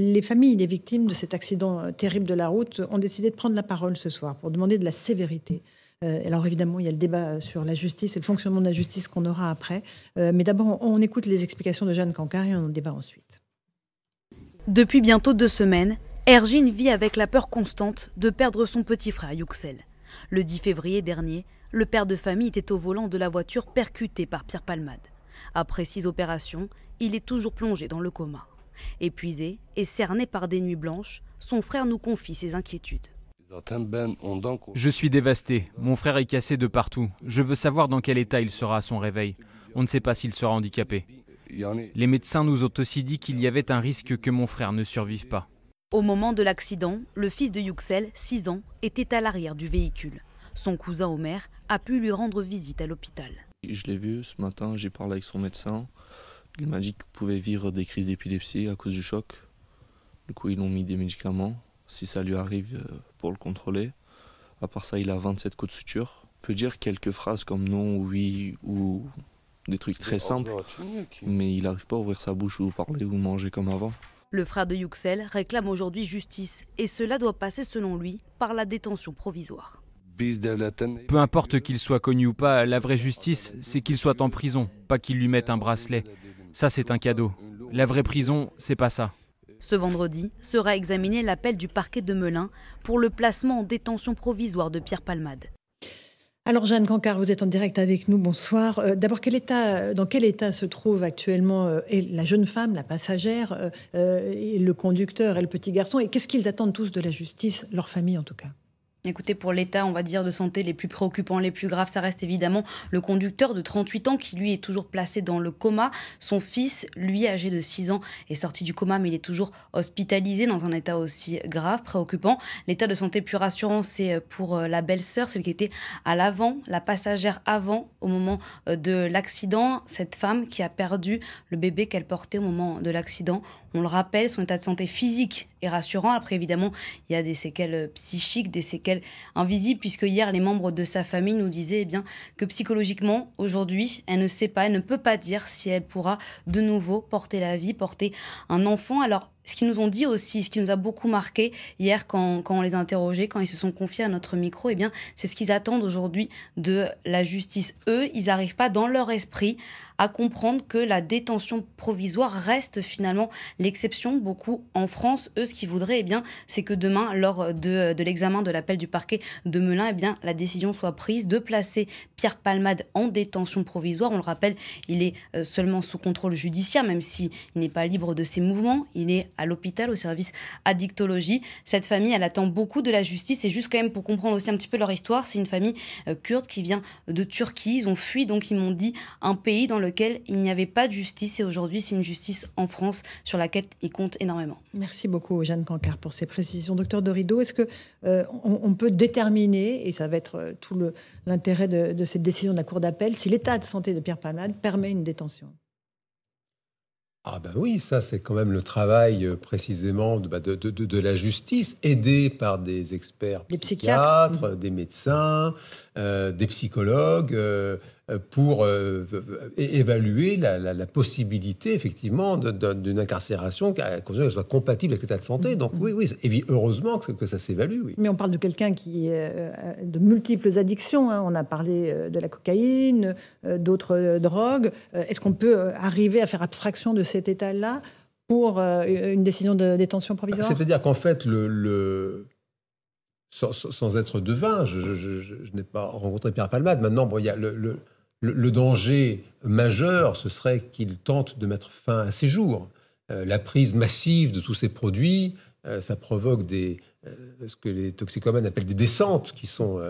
Les familles des victimes de cet accident euh, terrible de la route ont décidé de prendre la parole ce soir pour demander de la sévérité. Euh, alors évidemment, il y a le débat euh, sur la justice et le fonctionnement de la justice qu'on aura après. mais d'abord, on, écoute les explications de Jeanne Cancar et on en débat ensuite. Depuis bientôt deux semaines, Ergine vit avec la peur constante de perdre son petit frère Yuxel. Le 10 février dernier, le père de famille était au volant de la voiture percutée par Pierre Palmade. Après six opérations, il est toujours plongé dans le coma. Épuisé et cerné par des nuits blanches, son frère nous confie ses inquiétudes. Ben, Je suis dévasté. Mon frère est cassé de partout. Je veux savoir dans quel état il sera à son réveil. On ne sait pas s'il sera handicapé. Les médecins nous ont aussi dit qu'il y avait un risque que mon frère ne survive pas. Au moment de l'accident, le fils de Yuxel, 6 ans, était à l'arrière du véhicule. Son cousin Omer a pu lui rendre visite à l'hôpital. Je l'ai vu ce matin, j'ai parlé avec son médecin. Il m'a pouvait vivre des crises d'épilepsie à cause du choc. Du coup, ils l'ont mis des médicaments, si ça lui arrive, euh, pour le contrôler. À part ça, il a 27 coups de suture. peut dire quelques phrases comme non, oui ou des trucs très simples, mais il n'arrive pas à ouvrir sa bouche ou parler ou manger comme avant. Le frère de Yuxel réclame aujourd'hui justice et cela doit passer selon lui par la détention provisoire. Peu importe qu'il soit connu ou pas, la vraie justice, c'est qu'il soit en prison, pas qu'il lui mette un bracelet. Ça, c'est un cadeau. La vraie prison, c'est pas ça. Ce vendredi sera examiné l'appel du parquet de Melun pour le placement en détention provisoire de Pierre Palmade. Alors Jeanne Cancard, vous êtes en direct avec nous. Bonsoir. Euh, d'abord, quel état, euh, dans quel état se trouve actuellement euh, la jeune femme, la passagère, et le conducteur et le petit garçon Et qu'est-ce qu'ils attendent tous de la justice, leur famille en tout cas Écoutez, pour l'état, on va dire, de santé les plus préoccupants, les plus graves, ça reste évidemment le conducteur de 38 ans qui, lui, est toujours placé dans le coma. Son fils, lui, âgé de 6 ans, est sorti du coma, mais il est toujours hospitalisé dans un état aussi grave, préoccupant. L'état de santé plus rassurant, c'est euh, pour euh, la belle-sœur, celle qui était à l'avant, la passagère avant, au moment euh, de l'accident. Cette femme qui a perdu le bébé qu'elle portait au moment de l'accident. On le rappelle, son état de santé physique est rassurant. Après, évidemment, il y a des séquelles psychiques, des séquelles invisible, puisque hier, les membres de sa famille nous disaient eh bien, que psychologiquement, aujourd'hui, elle ne sait pas, elle ne peut pas dire si elle pourra de nouveau porter la vie, porter un enfant. Alors, ce qu'ils nous ont dit aussi, ce qui nous a beaucoup marqué hier quand, quand on les interrogeait, quand ils se sont confiés à notre micro, et eh bien, c'est ce qu'ils attendent aujourd'hui de la justice. Eux, ils n'arrivent pas dans leur esprit à comprendre que la détention provisoire reste finalement l'exception. Beaucoup en France, eux, ce qu'ils voudraient, eh bien, c'est que demain, lors de, de l'examen de l'appel du parquet de Melun, et eh bien, la décision soit prise de placer Pierre Palmade en détention provisoire. On le rappelle, il est euh, seulement sous contrôle judiciaire, même s'il il n'est pas libre de ses mouvements. Il est à l'hôpital, au service addictologie. Cette famille, elle attend beaucoup de la justice. Et juste quand même pour comprendre aussi un petit peu leur histoire, c'est une famille euh, kurde qui vient de Turquie. Ils ont fui, donc ils m'ont dit, un pays dans lequel il n'y avait pas de justice. Et aujourd'hui, c'est une justice en France sur laquelle ils comptent énormément. Merci beaucoup, Jeanne Cancard, pour ces précisions. Docteur Dorido, est-ce qu'on euh, on, peut déterminer, et ça va être euh, tout l'intérêt de, cette décision de la Cour d'appel, si l'état de santé de Pierre Palmade permet une détention ah ben oui, ça c'est quand même le travail euh, précisément bah, de, la justice, aidée par des experts des psychiatres, mmh. des médecins, euh, des psychologues, euh, euh, pour euh, évaluer la, possibilité, effectivement, d'une incarcération qui soit compatible avec l'état de santé. Donc oui, oui, heureusement que, ça s'évalue. Oui. Mais on parle de quelqu'un qui a euh, de multiples addictions. Hein. On a parlé de la cocaïne, d'autres drogues. Est-ce qu'on peut arriver à faire abstraction de cet état-là pour une décision de détention provisoire C'est-à-dire qu'en fait, le, Sans, être devin, je, je, n'ai pas rencontré Pierre Palmade. Maintenant, bon, il y a le le, danger majeur, ce serait qu'il tente de mettre fin à ses jours. Euh, la prise massive de tous ces produits, euh, ça provoque euh, ce que les toxicomanes appellent des descentes qui sont,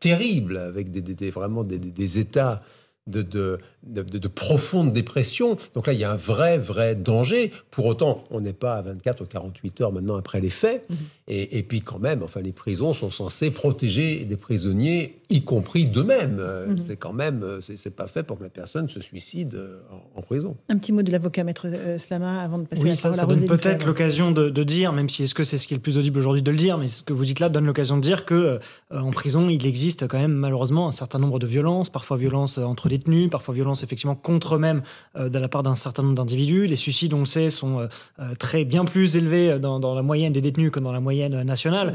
terribles, avec des, vraiment des états de, de, de, profonde dépression. Donc là, il y a un vrai, vrai danger. Pour autant, on n'est pas à 24 ou 48 heures maintenant après les faits. Mm-hmm. Et, puis quand même, enfin, les prisons sont censées protéger des prisonniers, y compris d'eux-mêmes. Euh, mm-hmm. C'est quand même, euh, c'est pas fait pour que la personne se suicide euh, en, prison. Un petit mot de l'avocat Maître Slama avant de passer à la ça, ça donne peut-être l'occasion de, dire, même si est-ce que c'est ce qui est le plus audible aujourd'hui de le dire, mais ce que vous dites là donne l'occasion de dire que en prison, il existe quand même malheureusement un certain nombre de violences, parfois violences entre les détenus, parfois violence effectivement contre eux-mêmes euh, de la part d'un certain nombre d'individus. Les suicides, on le sait, sont euh, euh, très bien plus élevés dans, la moyenne des détenus que dans la moyenne nationale.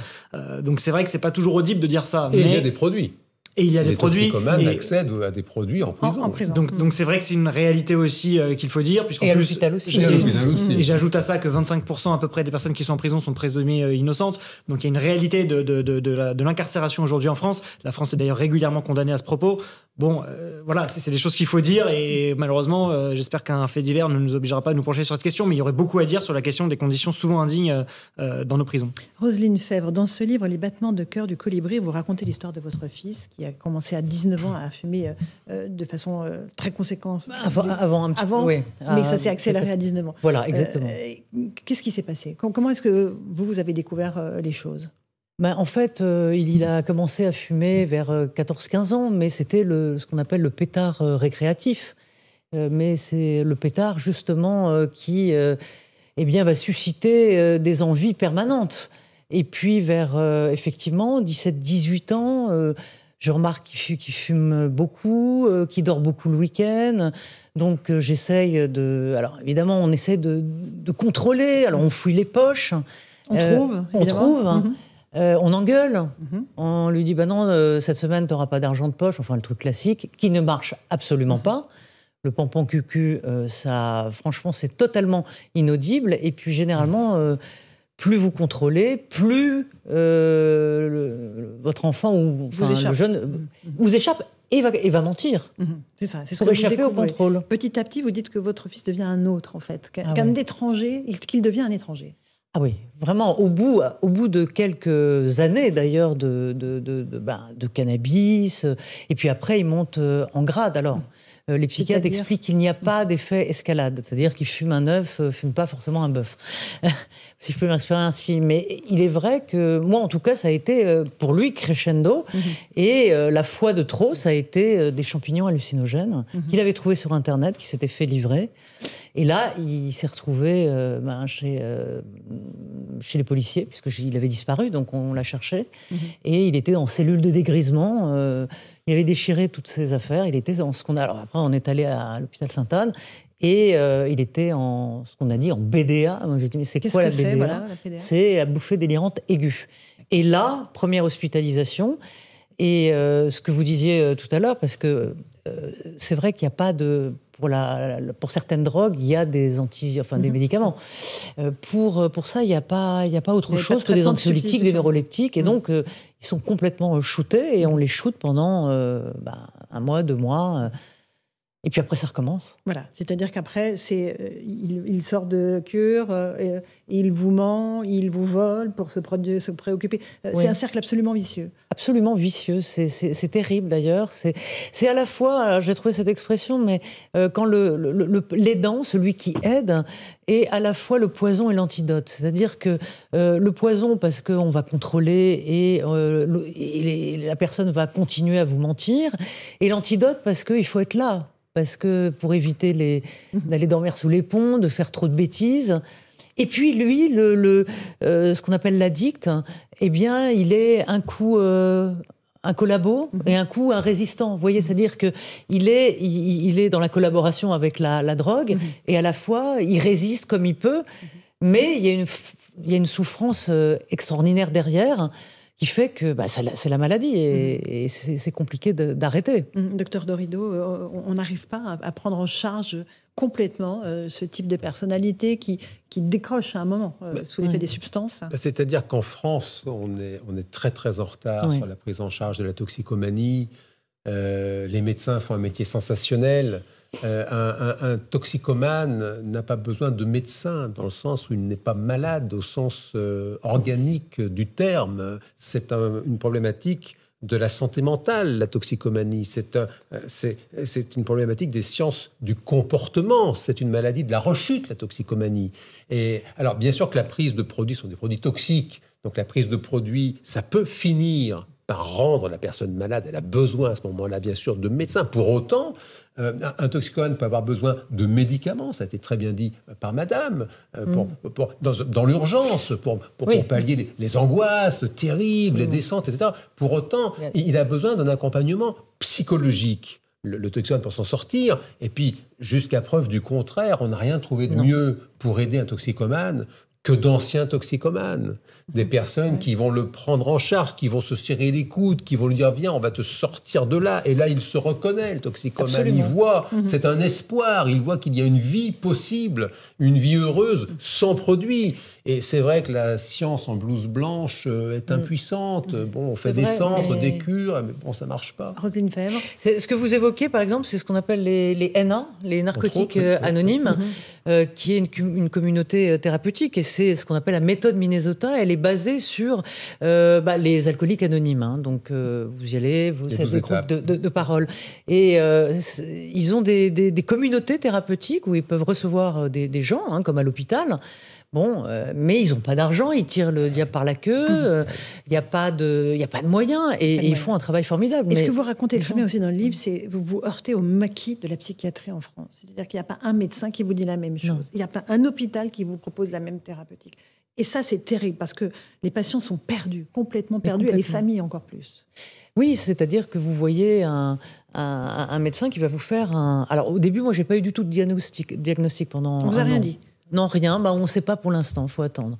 donc c'est vrai que c'est pas toujours audible de dire ça. il y a des produits. Et il y a des les produits. toxicomanes et... accèdent à des produits en prison. Donc, c'est vrai que c'est une réalité aussi euh, qu'il faut dire. et à Et, j'ajoute à ça que 25% à peu près des personnes qui sont en prison sont présumées euh, innocentes. Donc il y a une réalité de, de, de, l'incarcération aujourd'hui en France. La France est d'ailleurs régulièrement condamnée à ce propos. Bon, euh, voilà, c'est des choses qu'il faut dire. Et malheureusement, j'espère qu'un fait divers ne nous obligera pas à nous pencher sur cette question. Mais il y aurait beaucoup à dire sur la question des conditions souvent indignes dans nos prisons. Roselyne Fèvre, dans ce livre, Les battements de cœur du colibri, vous racontez l'histoire de votre fils qui il a commencé à 19 ans à fumer euh, euh, de façon euh, très conséquente. Bah, avant, un petit peu, oui. Mais ça ah, s'est accéléré à 19 ans. Voilà, exactement. Qu'est-ce qui s'est passé Comment est-ce que vous, vous avez découvert les choses ben, en fait, il, a commencé à fumer vers 14-15 ans, mais c'était ce qu'on appelle le pétard récréatif. mais c'est le pétard, justement, qui eh bien, va susciter des envies permanentes. Et puis, vers effectivement 17-18 ans, je remarque qu'il fume beaucoup, euh, qu'il dort beaucoup le week-end. Donc euh, j'essaye de... Alors évidemment, on essaie de, contrôler. Alors on fouille les poches. On euh, trouve. On trouve. Mhm. on engueule, mhm. on lui dit bah non, cette semaine tu n'auras pas d'argent de poche, enfin le truc classique, qui ne marche absolument mhm. pas. Le pompon cucu, ça, franchement, c'est totalement inaudible. Et puis généralement, plus vous contrôlez, plus euh, votre enfant ou le jeune euh, mm-hmm. vous échappe et va, mentir. Mm-hmm. c'est ça, c'est ce au contrôle. Petit à petit, vous dites que votre fils devient un autre, en fait, qu'un ah étranger, qu'il devient un étranger. Ah oui, vraiment, au bout, au bout de quelques années d'ailleurs de, de, de, ben, cannabis, et puis après, il monte euh, en grade alors. Mm. Euh, les psychiatres expliquent qu'il n'y a pas d'effet escalade, c'est-à-dire qu'il fume un œuf, euh, fume pas forcément un bœuf, si je peux m'inspirer ainsi. Mais il est vrai que moi, en tout cas, ça a été euh, pour lui crescendo, mhm. et la foi de trop, ça a été des champignons hallucinogènes mhm. qu'il avait trouvés sur Internet, qui s'était fait livrer. Et là, il s'est retrouvé ben, chez, les policiers, puisque il avait disparu, donc on l'a cherché. Mhm. Et il était en cellule de dégrisement. Il avait déchiré toutes ses affaires. Il était en ce qu'on a. Alors après, on est allé à l'hôpital Sainte-Anne et euh, il était en ce qu'on a dit en BDA. j'ai dit, mais c'est quoi la BDA, c'est, la bouffée délirante aiguë. Et là, première hospitalisation. Et euh, ce que vous disiez euh, tout à l'heure, parce que c'est vrai qu'il n'y a pas de pour, la, pour certaines drogues, il y a des, anti, enfin, des mhm. médicaments. Euh, pour, euh, pour ça, il n'y a, pas, il a pas autre chose que des anxiolytiques, des neuroleptiques. Et mhm. donc, euh, ils sont complètement shootés et on mhm. les shoote pendant bah, un mois, deux mois. Et puis après, ça recommence. Voilà, c'est-à-dire qu'après, c'est, euh, il, sort de cure, euh, il vous ment, il vous vole pour se, préoccuper. Euh, c'est un cercle absolument vicieux. Absolument vicieux, c'est terrible d'ailleurs. C'est à la fois, j'ai trouvé cette expression, mais quand l'aidant, le, celui qui aide, est à la fois le poison et l'antidote. C'est-à-dire que le poison, parce qu'on va contrôler et, la personne va continuer à vous mentir, et l'antidote, parce qu'il faut être là parce que pour éviter les, mhm. d'aller dormir sous les ponts, de faire trop de bêtises. Et puis lui, le, euh, ce qu'on appelle l'addict, eh bien, il est un coup euh, un collabo mhm. et un coup un résistant. Vous voyez, mhm. c'est-à-dire que est est dans la collaboration avec la, drogue et à la fois il résiste comme il peut, mais il il y a une souffrance euh, extraordinaire derrière qui fait que bah, c'est la maladie et, mm. c'est compliqué d'arrêter. Mm, docteur Dorido, euh, on n'arrive pas à prendre en charge complètement euh, ce type de personnalité qui, qui décroche à un moment euh, bah, sous l'effet des substances bah, C'est-à-dire qu'en France, on est, on est très très en retard sur la prise en charge de la toxicomanie. les médecins font un métier sensationnel. Euh, un, toxicomane n'a pas besoin de médecin, dans le sens où il n'est pas malade, au sens euh, organique du terme. C'est une problématique de la santé mentale, la toxicomanie. Euh, c'est une problématique des sciences du comportement. C'est une maladie de la rechute, la toxicomanie. Et alors, bien sûr que la prise de produits sont des produits toxiques. Donc, la prise de produits, ça peut finir par rendre la personne malade. Elle a besoin à ce moment-là, bien sûr, de médecins. Pour autant, euh, un toxicomane peut avoir besoin de médicaments, ça a été très bien dit par madame, euh, mm. dans, l'urgence, pour, pallier les, angoisses terribles, les mm. descentes, etc. Pour autant, il, a besoin d'un accompagnement psychologique le, toxicomane pour s'en sortir. Et puis, jusqu'à preuve du contraire, on n'a rien trouvé de mieux pour aider un toxicomane que d'anciens toxicomanes, des personnes qui vont le prendre en charge, qui vont se serrer les coudes, qui vont lui dire viens, on va te sortir de là. Et là, il se reconnaît, le toxicomane, il voit, mhm. c'est un espoir, il voit qu'il y a une vie possible, une vie heureuse, sans produit. Et c'est vrai que la science en blouse blanche euh, est mm. impuissante. Mm. Bon, on fait des centres, des cures, mais bon, ça marche pas. Rosine Fèvre. Ce que vous évoquez, par exemple, c'est ce qu'on appelle les, les, N1, les narcotiques euh, anonymes. Mm-hmm. Euh, qui est une, communauté euh, thérapeutique. Et c'est ce qu'on appelle la méthode Minnesota. Elle est basée sur euh, bah, les alcooliques anonymes. Hein. Donc, vous y allez, vous, êtes des groupes de, parole. Et ils ont des, communautés thérapeutiques où ils peuvent recevoir des, gens, hein, comme à l'hôpital. Bon, mais ils n'ont pas d'argent, ils tirent le diable par la queue, mmh. il n'y a, pas de, a pas de moyens, et, ils font un travail formidable. Et ce que vous racontez, le fameux aussi dans le livre, mmh. c'est vous vous heurtez au maquis de la psychiatrie en France. C'est-à-dire qu'il n'y a pas un médecin qui vous dit la même il n'y a pas un hôpital qui vous propose la même thérapeutique. Et ça, c'est terrible parce que les patients sont perdus, complètement perdus, et les familles encore plus. Oui, c'est-à-dire que vous voyez un, médecin qui va vous faire un. Alors au début, moi, j'ai pas eu du tout de diagnostic, diagnostic pendant. On vous a rien dit. Non, rien. Bah, on ne sait pas pour l'instant. il Faut attendre.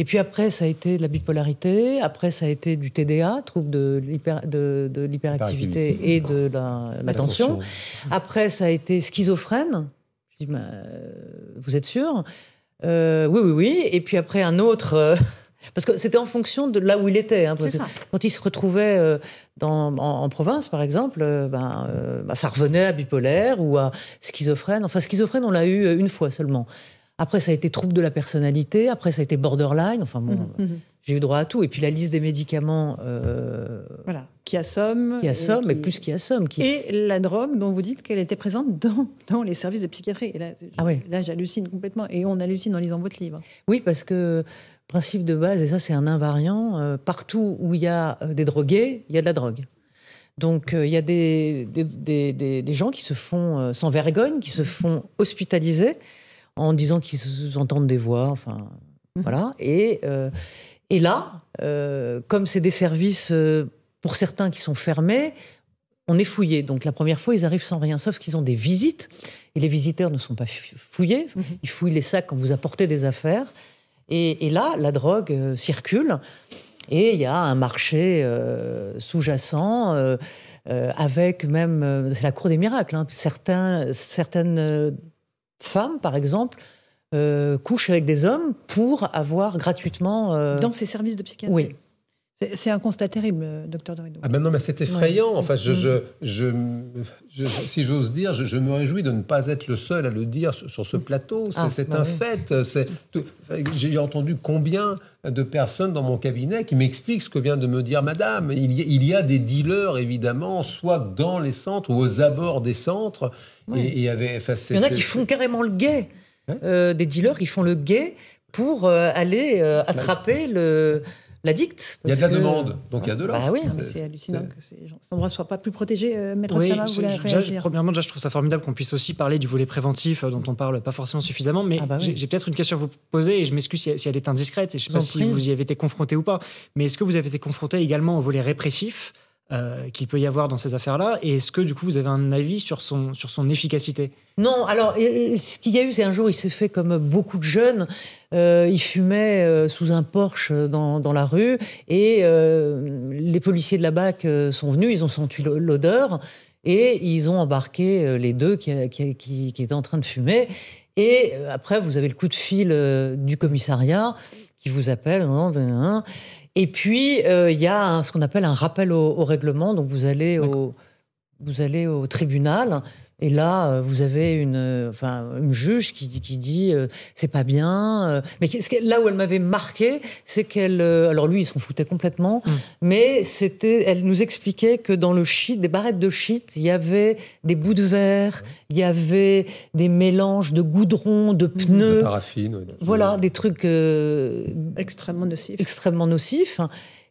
Et puis après, ça a été de la bipolarité. Après, ça a été du TDA, trouble de, l'hyperactivité de, et de l'attention Après, ça a été schizophrène. Je vous êtes sûr euh, Oui, oui, oui. Et puis après, un autre. Euh, parce que c'était en fonction de là où il était. Hein, quand il se retrouvait euh, dans, en, province, par exemple, ben, ben, ça revenait à bipolaire ou à schizophrène. Enfin, schizophrène, on l'a eu une fois seulement. Après, ça a été trouble de la personnalité. Après, ça a été borderline. Enfin, bon, mhm, mhm. j'ai eu droit à tout. Et puis la liste des médicaments. Euh, voilà, qui assomme. Qui assomme, et plus qui assomme. Et la drogue dont vous dites qu'elle était présente dans, les services de psychiatrie. Et là, ah oui. là j'hallucine complètement. Et on hallucine en lisant votre livre. Oui, parce que principe de base, et ça, c'est un invariant, euh, partout où il y a euh, des drogués, il y a de la drogue. Donc il y a des gens qui se font sans vergogne, qui se font hospitaliser en disant qu'ils entendent des voix, enfin mhm. voilà. Et, euh, et là, euh, comme c'est des services euh, pour certains qui sont fermés, on est fouillé. Donc la première fois, ils arrivent sans rien, sauf qu'ils ont des visites. Et les visiteurs ne sont pas fouillés. Mhm. Ils fouillent les sacs quand vous apportez des affaires. Et, et là, la drogue circule. Et il y a un marché sous-jacent. avec même, c'est la cour des miracles, hein. certains, certaines femmes, par exemple, euh, couchent avec des hommes pour avoir gratuitement... Euh, Dans ces services de psychiatrie. Oui, c'est un constat terrible, euh, docteur Dorido. Ah ben non, mais c'est effrayant. Enfin, mm. je, je, je, si j'ose dire, je, me réjouis de ne pas être le seul à le dire sur, ce plateau. C'est ah, bah un fait. J'ai entendu combien de personnes dans mon cabinet qui m'expliquent ce que vient de me dire madame. Il y, a, il y, a des dealers, évidemment, soit dans les centres ou aux abords des centres. avait, il y en a qui font carrément le guet. Euh, des dealers qui font le guet pour euh, aller attraper le l'addict. Il y a de la demande, donc il y a de l'offre. Bah oui, hein, c'est hallucinant que ces endroits ne soient pas plus protégés. Euh, premièrement, je trouve ça formidable qu'on puisse aussi parler du volet préventif euh, dont on parle pas forcément suffisamment, mais ah bah j'ai peut-être une question à vous poser et je m'excuse si, elle est indiscrète et je ne sais pas si vous y avez été confronté ou pas, mais est-ce que vous avez été confronté également au volet répressif euh, qu'il peut y avoir dans ces affaires-là Et est-ce que, du coup, vous avez un avis sur son, sur son efficacité Non, alors, ce qu'il y a eu, c'est un jour, il s'est fait comme beaucoup de jeunes. Euh, il fumait euh, sous un porche dans, la rue et les policiers de la BAC sont venus, ils ont senti l'odeur et ils ont embarqué les deux qui, qui étaient en train de fumer. Et après, vous avez le coup de fil du commissariat qui vous appelle. Hein, hein, hein. Et puis, euh, il y a ce qu'on appelle un rappel au, règlement. Donc, vous allez vous allez au tribunal et là, euh, vous avez une, euh, enfin, une juge qui, qui dit euh, c'est pas bien. Euh, mais là où elle m'avait marqué, c'est qu'elle. alors lui, il s'en foutait complètement, mm. mais c'était, elle nous expliquait que dans le shit, des barrettes de shit, il y avait des bouts de verre, il y avait des mélanges de goudron, de mm. pneus. De paraffine. Voilà, des trucs. extrêmement nocifs. Extrêmement nocifs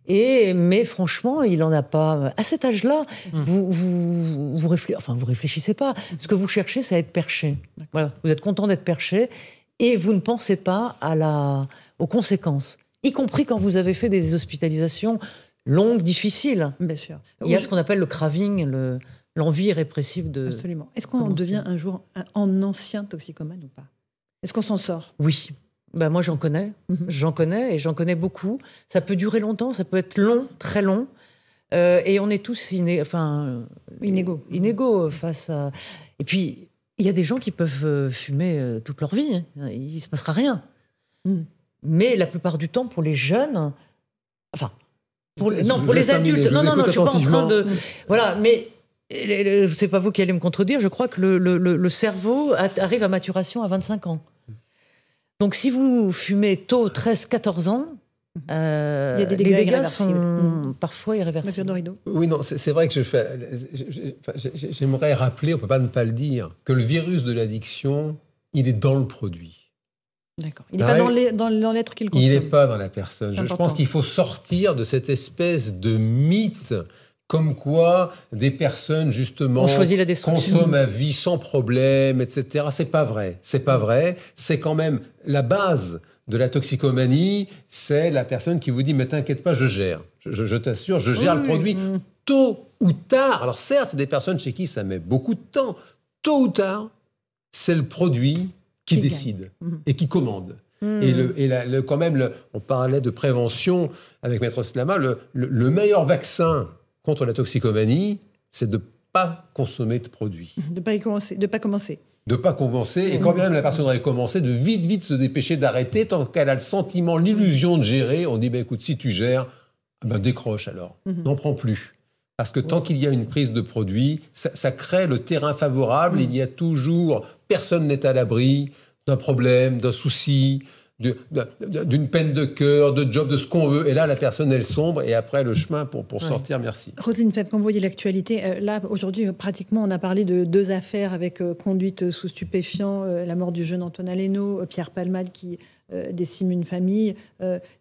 mais franchement, il n'en a pas. À cet âge-là, hum. vous, vous, enfin, vous réfléchissez pas. Ce que vous cherchez, c'est à être perché. Vous êtes content d'être perché et vous ne pensez pas à la... aux conséquences, y compris quand vous avez fait des hospitalisations longues, difficiles. Bien sûr. Il y a ce qu'on appelle le craving, l'envie répressive de. Absolument. Est-ce qu'on devient un jour un ancien toxicomane ou pas Est-ce qu'on s'en sort Oui. Bah, moi j'en connais, mhm. j'en connais et j'en connais beaucoup. Ça peut durer longtemps, ça peut être long, très long. Euh, et on est tous enfin, inégaux. inégaux face à. Et puis, il y a des gens qui peuvent euh, fumer euh, toute leur vie, hein. il ne se passera rien. Mhm. Mais la plupart du temps, pour les jeunes, enfin, pour, non, pour les adultes, non, non, non, je ne suis pas en train de. Mhm. Voilà, mais c'est pas vous qui allez me contredire, je crois que le cerveau arrive à maturation à 25 ans. Donc si vous fumez tôt, 13-14 ans, mhm. euh, il y a des dégâts, les dégâts sont mhm. parfois irréversibles. Oui, non, c'est vrai que je fais. J'aimerais rappeler, on ne peut pas ne pas le dire, que le virus de l'addiction, il est dans le produit. D'accord. Il n'est pas dans l'être qu'il consomme. Il n'est pas dans la personne. je pense qu'il faut sortir de cette espèce de mythe comme quoi des personnes justement la consomment à vie sans problème, etc. C'est pas vrai. C'est pas vrai. C'est quand même la base de la toxicomanie. C'est la personne qui vous dit mais t'inquiète pas, je gère. Je, t'assure, je gère le produit. Tôt ou tard. Alors certes, des personnes chez qui ça met beaucoup de temps. Tôt ou tard, c'est le produit qui, décide mhm. et qui commande. Mhm. Et, quand même, on parlait de prévention avec Maître Slama, le meilleur vaccin contre la toxicomanie, c'est de ne pas consommer de produits. De ne pas y commencer. De pas commencer. De pas commencer. Et quand bien même la personne aurait commencé, de vite, vite se dépêcher d'arrêter tant qu'elle a le sentiment, l'illusion de gérer. On dit, ben écoute, si tu gères, ah ben décroche alors. Mhm. N'en prends plus. Parce que tant qu'il y a une prise de produit, ça, crée le terrain favorable. Mhm. Il y a toujours, personne n'est à l'abri d'un problème, d'un souci, d'une peine de cœur, de job, de ce qu'on veut. Et là, la personne, elle sombre, et après, le chemin pour, pour sortir, merci. Roselyne Feb, quand vous voyez l'actualité, euh, là, aujourd'hui, euh, pratiquement, on a parlé de deux affaires avec euh, conduite sous stupéfiant, la mort du jeune Antoine Aleno, Pierre Palmade qui décime une famille.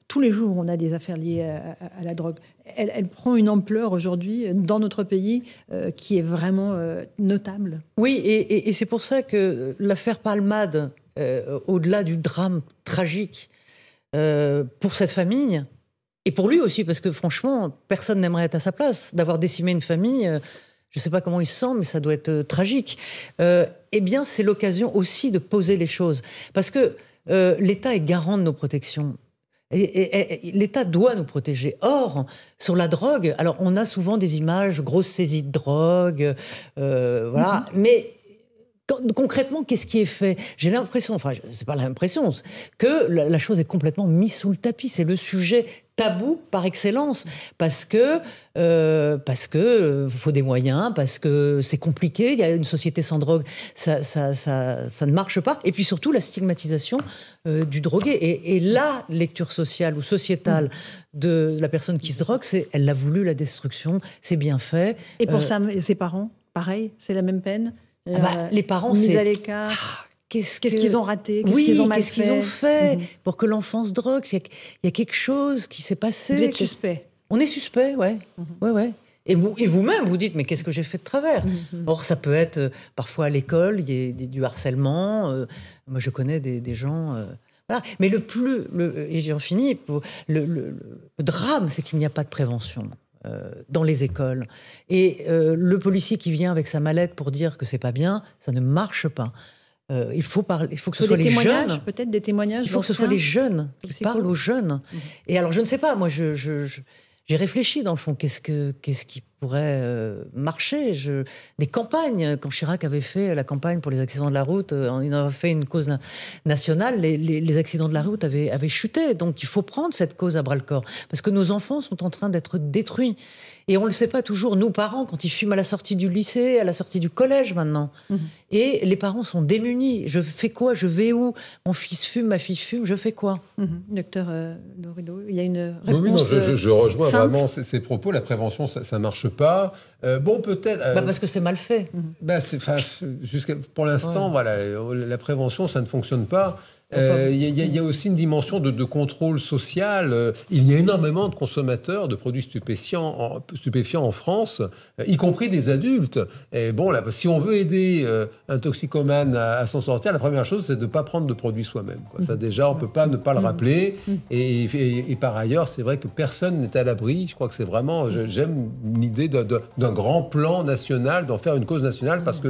tous les jours, on a des affaires liées à, la drogue. Elle, prend une ampleur aujourd'hui dans notre pays qui est vraiment notable. Oui, et, et c'est pour ça que l'affaire Palmade, euh, au-delà du drame tragique euh, pour cette famille et pour lui aussi, parce que franchement, personne n'aimerait être à sa place d'avoir décimé une famille. Euh, je ne sais pas comment il se sent, mais ça doit être tragique. eh bien, c'est l'occasion aussi de poser les choses, parce que l'État est garant de nos protections. Et, l'État doit nous protéger. Or, sur la drogue, alors on a souvent des images, grosses saisies de drogue, voilà, mm-hmm. mais concrètement, qu'est-ce qui est fait J'ai l'impression, enfin, c'est pas l'impression, que la, chose est complètement mise sous le tapis. C'est le sujet tabou par excellence parce que euh, parce que euh, faut des moyens, parce que c'est compliqué. Il y a une société sans drogue, ça ça, ça, ne marche pas. Et puis surtout la stigmatisation euh, du drogué. Et, la lecture sociale ou sociétale de la personne qui se drogue, c'est elle a voulu la destruction, c'est bien fait. Et pour ça, ses parents, pareil, c'est la même peine. Ah bah, euh, les parents, c'est. Ah, qu'est-ce qu'ils ont raté Qu'est-ce qu'ils ont fait, mhm. pour que l'enfance se drogue Il y, a quelque chose qui s'est passé. Vous êtes suspect. On est suspect, ouais. Mhm. ouais, Et vous-même, vous, dites, mais qu'est-ce que j'ai fait de travers mhm. Or, ça peut être, euh, parfois à l'école, il y a du harcèlement. Euh, moi, je connais des, gens... Mais le plus, et j'en finis, le drame, c'est qu'il n'y a pas de prévention. Euh, dans les écoles. Et euh, le policier qui vient avec sa mallette pour dire que c'est pas bien, ça ne marche pas. Euh, il, faut parler, il faut que ce soit les jeunes. Peut-être des témoignages. Il faut que ce soit les jeunes qui parlent aux jeunes. Mmh. Et alors, je ne sais pas, moi, j'ai je, je, réfléchi dans le fond, qu'est-ce, que, qu'est-ce qui pourrait euh, marcher. Je... Des campagnes, quand Chirac avait fait la campagne pour les accidents de la route, euh, il en a fait une cause nationale, les, accidents de la route avaient, chuté. Donc il faut prendre cette cause à bras-le-corps, parce que nos enfants sont en train d'être détruits. Et on ne le sait pas toujours, nous parents, quand ils fument à la sortie du lycée, à la sortie du collège maintenant. Mhm. Et les parents sont démunis. Je fais quoi Je vais où Mon fils fume, ma fille fume, je fais quoi mhm. Docteur euh, Dorido, il y a une réponse. Oui, je, rejoins vraiment ces, propos. La prévention, ça, ça marche pas. Euh, bon, peut-être. Euh, bah, parce que c'est mal fait. Bah, c'est, pour l'instant, voilà, la prévention, ça ne fonctionne pas. Euh, il y, a aussi une dimension de, contrôle social. Euh, il y a énormément de consommateurs de produits stupéfiants en, stupéfiants en France, euh, y compris des adultes. Et bon, si on veut aider un toxicomane à, s'en sortir, la première chose, c'est de ne pas prendre de produits soi-même. Ça, déjà, on ne peut pas ne pas le rappeler. Et, par ailleurs, c'est vrai que personne n'est à l'abri. Je crois que c'est vraiment. J'aime l'idée d'un grand plan national, d'en faire une cause nationale, parce que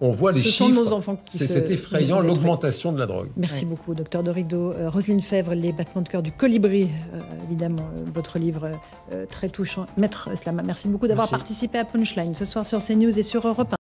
on voit les Ce chiffres. C'est effrayant l'augmentation de la drogue. Merci beaucoup beaucoup Dr docteur Dorido. Euh, Roselyne Fèvre, Les battements de cœur du colibri, euh, évidemment, euh, votre livre très touchant. Maître Slama, merci beaucoup d'avoir participé à Punchline ce soir sur CNews et sur Europe 1.